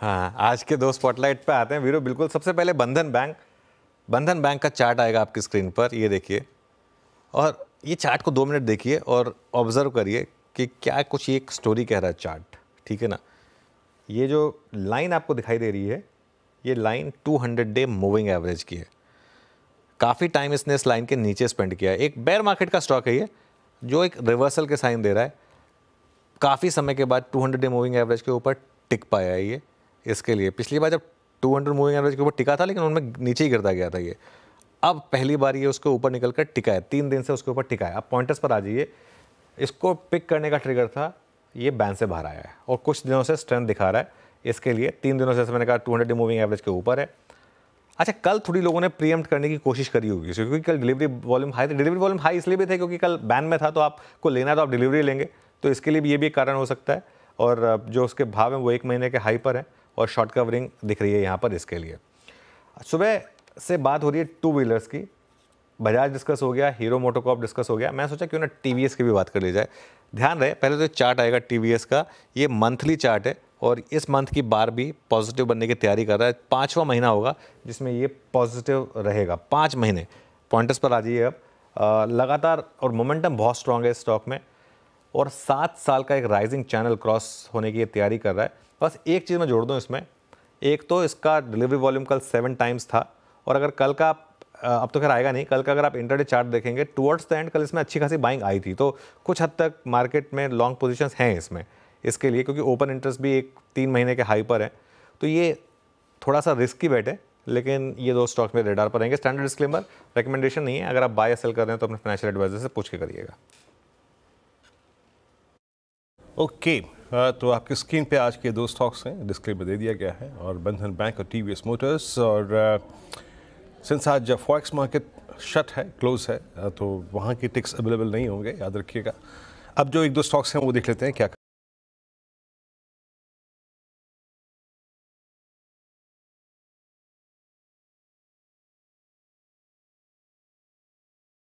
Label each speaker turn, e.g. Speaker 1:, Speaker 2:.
Speaker 1: हाँ आज के दो स्पॉटलाइट पे आते हैं वीरो बिल्कुल सबसे पहले बंधन बैंक बंधन बैंक का चार्ट आएगा आपकी स्क्रीन पर ये देखिए और ये चार्ट को दो मिनट देखिए और ऑब्ज़र्व करिए कि क्या कुछ एक स्टोरी कह रहा है चार्ट ठीक है ना ये जो लाइन आपको दिखाई दे रही है ये लाइन 200 डे मूविंग एवरेज की है काफ़ी टाइम इसने इस लाइन के नीचे स्पेंड किया है एक बेयर मार्केट का स्टॉक है ये जो एक रिवर्सल के साइन दे रहा है काफ़ी समय के बाद 200 डे मूविंग एवरेज के ऊपर टिक पाया है ये इसके लिए पिछली बार जब 200 हंड्रेड मूविंग एवरेज के ऊपर टिका था लेकिन उनमें नीचे ही गिरता गया था ये अब पहली बार ये उसके ऊपर निकल कर टिका है तीन दिन से उसके ऊपर टिका है अब पॉइंटर्स पर आ जाइए इसको पिक करने का ट्रिगर था ये बैन से बाहर आया है और कुछ दिनों से स्ट्रेंथ दिखा रहा है इसके लिए तीन दिनों से मैंने कहा टू हंड्रेड मूविंग एवरेज के ऊपर है अच्छा कल थोड़ी लोगों ने प्रीएम्प्ट करने की कोशिश करी होगी क्योंकि कल डिलीवरी वॉल्यूम हाई थी डिलीवरी वॉल्यूम हाई इसलिए भी थे क्योंकि कल बैन में था तो आपको लेना है तो आप डिलीवरी लेंगे तो इसके लिए भी ये भी एक कारण हो सकता है और जो उसके भाव हैं वो एक महीने के हाई पर हैं और शॉर्ट कवरिंग दिख रही है यहाँ पर इसके लिए सुबह से बात हो रही है टू व्हीलर्स की बजाज डिस्कस हो गया हीरो मोटोकॉप डिस्कस हो गया मैं सोचा क्यों ना टी की भी बात कर ली जाए ध्यान रहे पहले तो चार्ट आएगा टी का ये मंथली चार्ट है और इस मंथ की बार भी पॉजिटिव बनने की तैयारी कर रहा है पाँचवा महीना होगा जिसमें ये पॉजिटिव रहेगा पाँच महीने पॉइंटर्स पर आ जाइए अब लगातार और मोमेंटम बहुत स्ट्रांग है स्टॉक में और सात साल का एक राइजिंग चैनल क्रॉस होने की तैयारी कर रहा है बस एक चीज़ मैं जोड़ दूँ इसमें एक तो इसका डिलीवरी वॉल्यूम कल सेवन टाइम्स था और अगर कल का आप अब तो खैर आएगा नहीं कल का अगर आप इंटरडे चार्ट देखेंगे टुवर्ड्स द एंड कल इसमें अच्छी खासी बाइंग आई थी तो कुछ हद तक मार्केट में लॉन्ग पोजिशन हैं इसमें इसके लिए क्योंकि ओपन इंटरेस्ट भी एक तीन महीने के हाई पर है तो ये थोड़ा सा रिस्की बैट है लेकिन ये दो स्टॉक मेरे रेडार पर रहेंगे स्टैंडर्ड डिस्क्लेमर रिकमेंडेशन नहीं है अगर आप बाय सेल कर रहे हैं तो अपने फाइनेंशियल एडवाइजर से पूछ के करिएगा ओके okay, हाँ,
Speaker 2: तो आपकी स्क्रीन पे आज के दो स्टॉक्स हैं में दे दिया गया है और बंधन बैंक और टी मोटर्स और सिंस आज फॉक्स मार्केट शट है क्लोज है तो वहाँ के टिक्स अवेलेबल नहीं होंगे याद रखिएगा अब जो एक दो स्टॉक्स हैं वो देख लेते हैं क्या